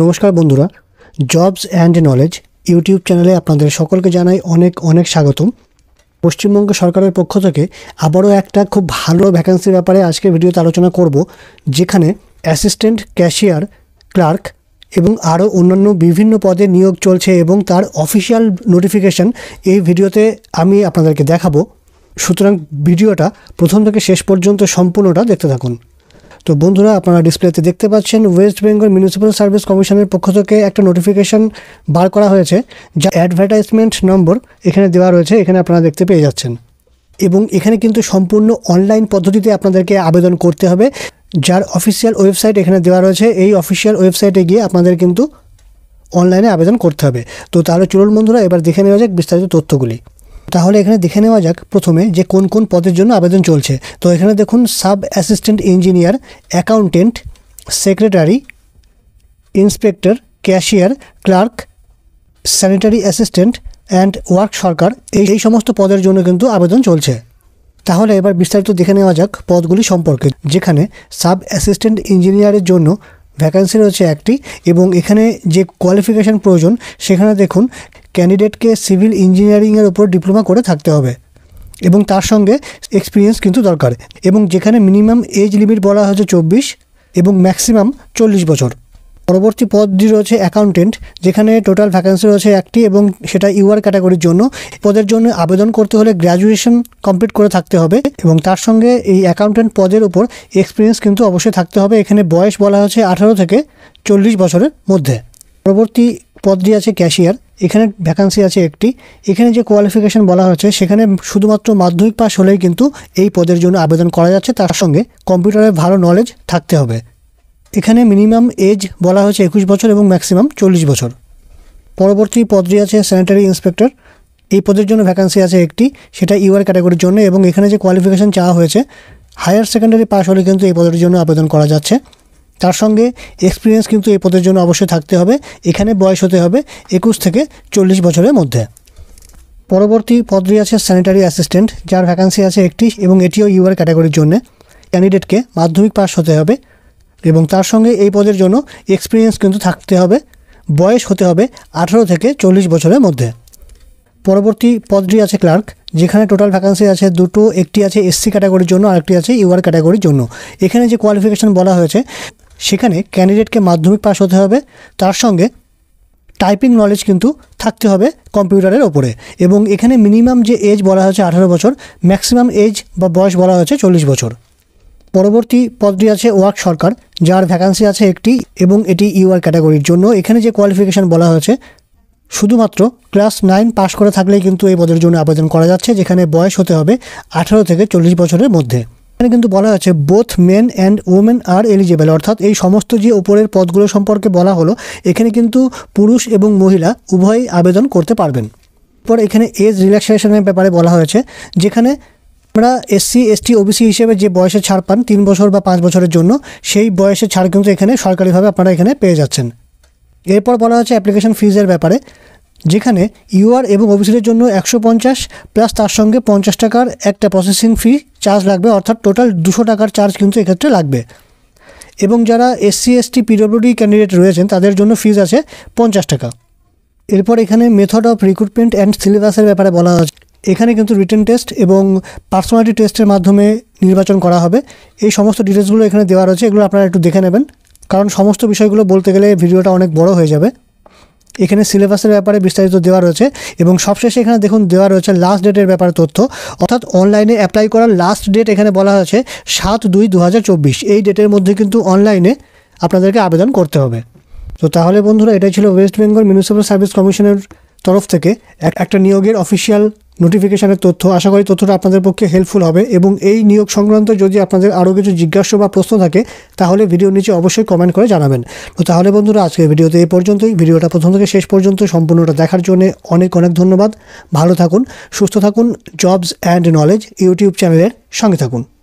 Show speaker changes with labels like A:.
A: নমস্কার বন্ধুরা jobs and knowledge YouTube চ্যানেলে আপনাদের সকলকে জানাই অনেক অনেক স্বাগতম পশ্চিমবঙ্গ সরকারের পক্ষ থেকে আবারও একটা খুব ভালো ভ্যাকান্সির ব্যাপারে আজকে ভিডিওতে আলোচনা করব যেখানে অ্যাসিস্ট্যান্ট ক্যাশিয়ার ক্লার্ক এবং আরও অন্যান্য বিভিন্ন পদে নিয়োগ চলছে এবং তার অফিসিয়াল নোটিফিকেশান এই ভিডিওতে আমি আপনাদেরকে দেখাবো সুতরাং ভিডিওটা প্রথম থেকে শেষ পর্যন্ত সম্পূর্ণটা দেখতে থাকুন তো বন্ধুরা আপনারা ডিসপ্লেতে দেখতে পাচ্ছেন ওয়েস্ট বেঙ্গল মিউনিসিপ্যাল সার্ভিস কমিশনের পক্ষ থেকে একটা নোটিফিকেশন বার করা হয়েছে যা অ্যাডভার্টাইজমেন্ট নম্বর এখানে দেওয়া রয়েছে এখানে আপনারা দেখতে পেয়ে যাচ্ছেন এবং এখানে কিন্তু সম্পূর্ণ অনলাইন পদ্ধতিতে আপনাদেরকে আবেদন করতে হবে যার অফিসিয়াল ওয়েবসাইট এখানে দেওয়া রয়েছে এই অফিসিয়াল ওয়েবসাইটে গিয়ে আপনাদের কিন্তু অনলাইনে আবেদন করতে হবে তো তাহলে চুরুল বন্ধুরা এবার দেখে নেওয়া যাক বিস্তারিত তথ্যগুলি তাহলে এখানে দেখে নেওয়া যাক প্রথমে যে কোন কোন পদের জন্য আবেদন চলছে তো এখানে দেখুন sub assistant engineer accountant secretary inspector cashier clerk sanitary assistant and work সরকার এই সমস্ত পদের জন্য কিন্তু আবেদন চলছে তাহলে এবার বিস্তারিত দেখে নেওয়া যাক পদগুলি সম্পর্কে যেখানে সাব অ্যাসিস্ট্যান্ট ইঞ্জিনিয়ারের জন্য ভ্যাকান্সি রয়েছে একটি এবং এখানে যে কোয়ালিফিকেশান প্রয়োজন সেখানে দেখুন ক্যান্ডিডেটকে সিভিল ইঞ্জিনিয়ারিংয়ের ওপর ডিপ্লোমা করে থাকতে হবে এবং তার সঙ্গে এক্সপিরিয়েন্স কিন্তু দরকার এবং যেখানে মিনিমাম এজ লিমিট বলা হয়েছে চব্বিশ এবং ম্যাক্সিমাম চল্লিশ বছর পরবর্তী পদটি রয়েছে অ্যাকাউন্টেন্ট যেখানে টোটাল ভ্যাকেন্সি রয়েছে একটি এবং সেটা ইউআর ক্যাটাগরির জন্য পদের জন্য আবেদন করতে হলে গ্র্যাজুয়েশন কমপ্লিট করে থাকতে হবে এবং তার সঙ্গে এই অ্যাকাউন্টেন্ট পদের উপর এক্সপিরিয়েন্স কিন্তু অবশ্যই থাকতে হবে এখানে বয়স বলা হয়েছে আঠারো থেকে চল্লিশ বছরের মধ্যে পরবর্তী পদটি আছে ক্যাশিয়ার এখানে ভ্যাকান্সি আছে একটি এখানে যে কোয়ালিফিকেশন বলা হয়েছে সেখানে শুধুমাত্র মাধ্যমিক পাস হলেই কিন্তু এই পদের জন্য আবেদন করা যাচ্ছে তার সঙ্গে কম্পিউটারের ভালো নলেজ থাকতে হবে এখানে মিনিমাম এজ বলা হয়েছে একুশ বছর এবং ম্যাক্সিমাম চল্লিশ বছর পরবর্তী পদটি আছে স্যানিটারি ইন্সপেক্টর এই পদের জন্য ভ্যাকান্সি আছে একটি সেটা ইউআর e ক্যাটাগরির জন্য এবং এখানে যে কোয়ালিফিকেশান চাওয়া হয়েছে হায়ার সেকেন্ডারি পাস হলে কিন্তু এই পদের জন্য আবেদন করা যাচ্ছে তার সঙ্গে এক্সপিরিয়েন্স কিন্তু এই পদের জন্য অবশ্যই থাকতে হবে এখানে বয়স হতে হবে একুশ থেকে চল্লিশ বছরের মধ্যে পরবর্তী পদটি আছে স্যানিটারি অ্যাসিস্ট্যান্ট যার ভ্যাকান্সি আছে একটি এবং এটিও ইউআর ক্যাটাগরির জন্য ক্যান্ডিডেটকে মাধ্যমিক পাস হতে হবে এবং তার সঙ্গে এই পদের জন্য এক্সপিরিয়েন্স কিন্তু থাকতে হবে বয়স হতে হবে আঠারো থেকে চল্লিশ বছরের মধ্যে পরবর্তী পদটি আছে ক্লার্ক যেখানে টোটাল ভ্যাকান্সি আছে দুটো একটি আছে এসসি ক্যাটাগরির জন্য আরেকটি আছে ইউআর ক্যাটাগরির জন্য এখানে যে কোয়ালিফিকেশান বলা হয়েছে সেখানে ক্যান্ডিডেটকে মাধ্যমিক পাশ হতে হবে তার সঙ্গে টাইপিং নলেজ কিন্তু থাকতে হবে কম্পিউটারের ওপরে এবং এখানে মিনিমাম যে এজ বলা হয়েছে আঠারো বছর ম্যাক্সিমাম এজ বা বয়স বলা হয়েছে চল্লিশ বছর পরবর্তী পদটি আছে ওয়ার্ক সরকার যার ভ্যাকান্সি আছে একটি এবং এটি ইউআর e ক্যাটাগরির জন্য এখানে যে কোয়ালিফিকেশান বলা হয়েছে শুধুমাত্র ক্লাস নাইন পাশ করে থাকলেই কিন্তু এই পদের জন্য আবেদন করা যাচ্ছে যেখানে বয়স হতে হবে আঠারো থেকে চল্লিশ বছরের মধ্যে এখানে কিন্তু বলা আছে both men and women are eligible অর্থাৎ এই সমস্ত যে উপরের পদগুলো সম্পর্কে বলা হলো এখানে কিন্তু পুরুষ এবং মহিলা উভয়ই আবেদন করতে পারবেন পর এখানে এজ রিল্যাক্সেশনের ব্যাপারে বলা হয়েছে যেখানে আমরা এসসি এসটি ওবিসি হিসেবে যে বয়সে ছাড় পান তিন বছর বা পাঁচ বছরের জন্য সেই বয়সে ছাড় কিন্তু এখানে সরকারিভাবে আপনারা এখানে পেয়ে যাচ্ছেন এরপর বলা হচ্ছে অ্যাপ্লিকেশন ফিজের ব্যাপারে যেখানে ইউআর এবং ওবিসির জন্য একশো পঞ্চাশ প্লাস তার সঙ্গে পঞ্চাশ টাকার একটা প্রসেসিং ফি চার্জ লাগবে অর্থাৎ টোটাল দুশো টাকার চার্জ কিন্তু এক্ষেত্রে লাগবে এবং যারা এসসি এসটি পিডব্লিউডি ক্যান্ডিডেট রয়েছেন তাদের জন্য ফিজ আছে পঞ্চাশ টাকা এরপর এখানে মেথড অফ রিক্রুটমেন্ট অ্যান্ড সিলেবাসের ব্যাপারে বলা আছে এখানে কিন্তু রিটেন টেস্ট এবং পার্সোনালিটি টেস্টের মাধ্যমে নির্বাচন করা হবে এই সমস্ত ডিটেলসগুলো এখানে দেওয়া রয়েছে এগুলো আপনারা একটু দেখে নেবেন কারণ সমস্ত বিষয়গুলো বলতে গেলে ভিডিওটা অনেক বড় হয়ে যাবে এখানে সিলেবাসের ব্যাপারে বিস্তারিত দেওয়া রয়েছে এবং সবশেষে এখানে দেখুন দেওয়া রয়েছে লাস্ট ডেটের ব্যাপারে তথ্য অর্থাৎ অনলাইনে অ্যাপ্লাই করার লাস্ট ডেট এখানে বলা হয়েছে সাত দুই দু এই ডেটের মধ্যে কিন্তু অনলাইনে আপনাদেরকে আবেদন করতে হবে তো তাহলে বন্ধুরা এটাই ছিল ওয়েস্ট বেঙ্গল মিউনিসিপ্যাল সার্ভিস কমিশনের তরফ থেকে একটা নিয়োগের অফিসিয়াল নোটিফিকেশানের তথ্য আশা করি তথ্যটা আপনাদের পক্ষে হেল্পফুল হবে এবং এই নিয়োগ সংক্রান্ত যদি আপনাদের আরও কিছু জিজ্ঞাসা বা প্রশ্ন থাকে তাহলে ভিডিও নিচে অবশ্যই কমেন্ট করে জানাবেন তো তাহলে বন্ধুরা আজকের ভিডিওতে এই পর্যন্তই ভিডিওটা প্রথম থেকে শেষ পর্যন্ত সম্পূর্ণটা দেখার জন্য অনেক অনেক ধন্যবাদ ভালো থাকুন সুস্থ থাকুন জবস অ্যান্ড নলেজ ইউটিউব চ্যানেলের সঙ্গে থাকুন